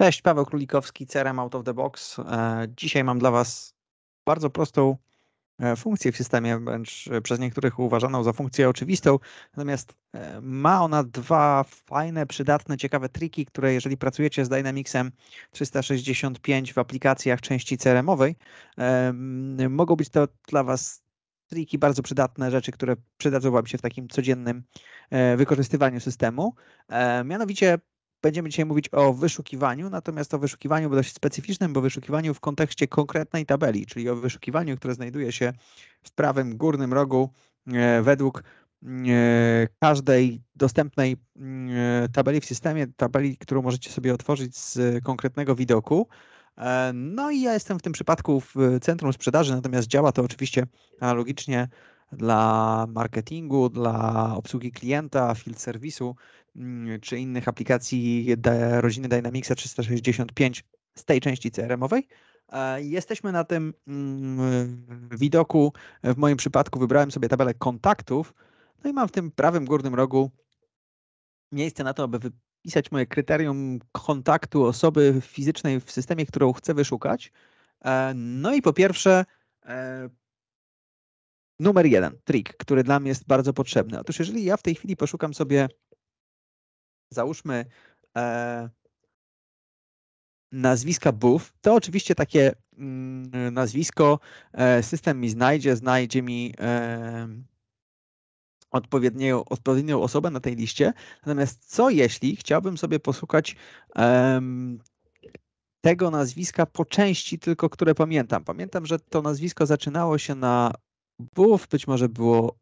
Cześć, Paweł Królikowski, CRM Out of the Box. E, dzisiaj mam dla Was bardzo prostą e, funkcję w systemie, wręcz e, przez niektórych uważaną za funkcję oczywistą, natomiast ma ona dwa fajne, przydatne, ciekawe triki, które jeżeli pracujecie z Dynamicsem 365 w aplikacjach części CRM-owej, mogą być to dla Was triki, bardzo przydatne rzeczy, które przydadzą Wam się w takim codziennym wykorzystywaniu systemu. Mianowicie Będziemy dzisiaj mówić o wyszukiwaniu, natomiast o wyszukiwaniu dość specyficznym, bo wyszukiwaniu w kontekście konkretnej tabeli, czyli o wyszukiwaniu, które znajduje się w prawym górnym rogu e, według e, każdej dostępnej e, tabeli w systemie, tabeli, którą możecie sobie otworzyć z konkretnego widoku. No i ja jestem w tym przypadku w centrum sprzedaży, natomiast działa to oczywiście analogicznie dla marketingu, dla obsługi klienta, field serwisu mm, czy innych aplikacji rodziny Dynamicsa 365 z tej części CRM-owej. E, jesteśmy na tym mm, widoku. W moim przypadku wybrałem sobie tabelę kontaktów, no i mam w tym prawym górnym rogu miejsce na to, aby wypisać moje kryterium kontaktu osoby fizycznej w systemie, którą chcę wyszukać. E, no i po pierwsze, e, numer jeden, trik, który dla mnie jest bardzo potrzebny. Otóż jeżeli ja w tej chwili poszukam sobie, załóżmy, e, nazwiska Booth, to oczywiście takie mm, nazwisko e, system mi znajdzie, znajdzie mi e, odpowiednią, odpowiednią osobę na tej liście. Natomiast co jeśli chciałbym sobie posłuchać tego nazwiska po części tylko, które pamiętam. Pamiętam, że to nazwisko zaczynało się na Buff być może było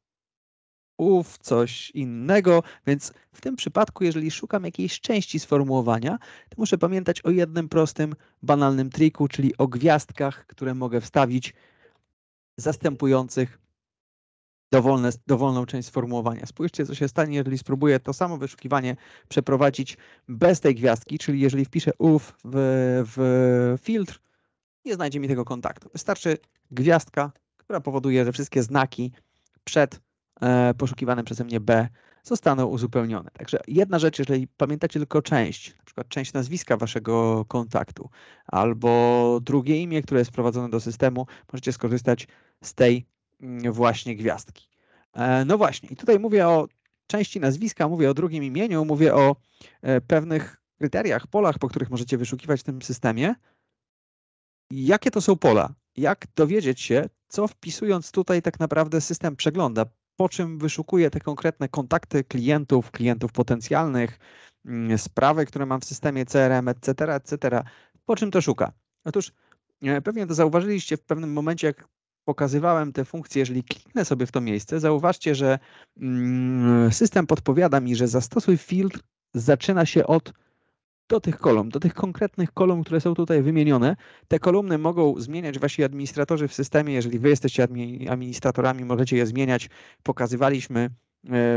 ów, coś innego, więc w tym przypadku, jeżeli szukam jakiejś części sformułowania, to muszę pamiętać o jednym prostym, banalnym triku, czyli o gwiazdkach, które mogę wstawić zastępujących dowolne, dowolną część sformułowania. Spójrzcie, co się stanie, jeżeli spróbuję to samo wyszukiwanie przeprowadzić bez tej gwiazdki, czyli jeżeli wpiszę ów w, w filtr, nie znajdzie mi tego kontaktu. Wystarczy gwiazdka która powoduje, że wszystkie znaki przed e, poszukiwanym przeze mnie B zostaną uzupełnione. Także jedna rzecz, jeżeli pamiętacie tylko część, na przykład część nazwiska waszego kontaktu albo drugie imię, które jest wprowadzone do systemu, możecie skorzystać z tej mm, właśnie gwiazdki. E, no właśnie, i tutaj mówię o części nazwiska, mówię o drugim imieniu, mówię o e, pewnych kryteriach, polach, po których możecie wyszukiwać w tym systemie. Jakie to są pola? jak dowiedzieć się, co wpisując tutaj tak naprawdę system przegląda, po czym wyszukuje te konkretne kontakty klientów, klientów potencjalnych, mm, sprawy, które mam w systemie CRM, etc., etc. Po czym to szuka? Otóż e, pewnie to zauważyliście w pewnym momencie, jak pokazywałem te funkcje, jeżeli kliknę sobie w to miejsce, zauważcie, że mm, system podpowiada mi, że zastosuj filtr zaczyna się od do tych kolumn, do tych konkretnych kolumn, które są tutaj wymienione. Te kolumny mogą zmieniać wasi administratorzy w systemie. Jeżeli wy jesteście administratorami, możecie je zmieniać. Pokazywaliśmy e,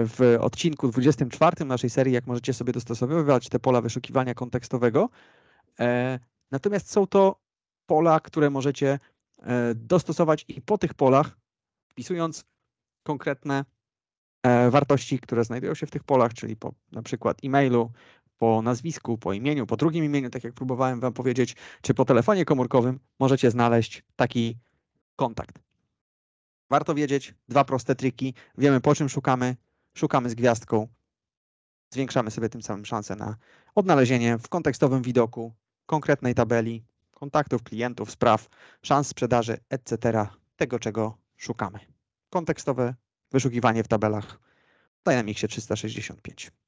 w odcinku 24 naszej serii, jak możecie sobie dostosowywać te pola wyszukiwania kontekstowego. E, natomiast są to pola, które możecie e, dostosować i po tych polach, wpisując konkretne wartości, które znajdują się w tych polach, czyli po na przykład e-mailu, po nazwisku, po imieniu, po drugim imieniu, tak jak próbowałem Wam powiedzieć, czy po telefonie komórkowym, możecie znaleźć taki kontakt. Warto wiedzieć dwa proste triki. Wiemy, po czym szukamy. Szukamy z gwiazdką. Zwiększamy sobie tym samym szansę na odnalezienie w kontekstowym widoku konkretnej tabeli, kontaktów, klientów, spraw, szans sprzedaży, etc. tego, czego szukamy. Kontekstowe wyszukiwanie w tabelach w Dynamicsie 365.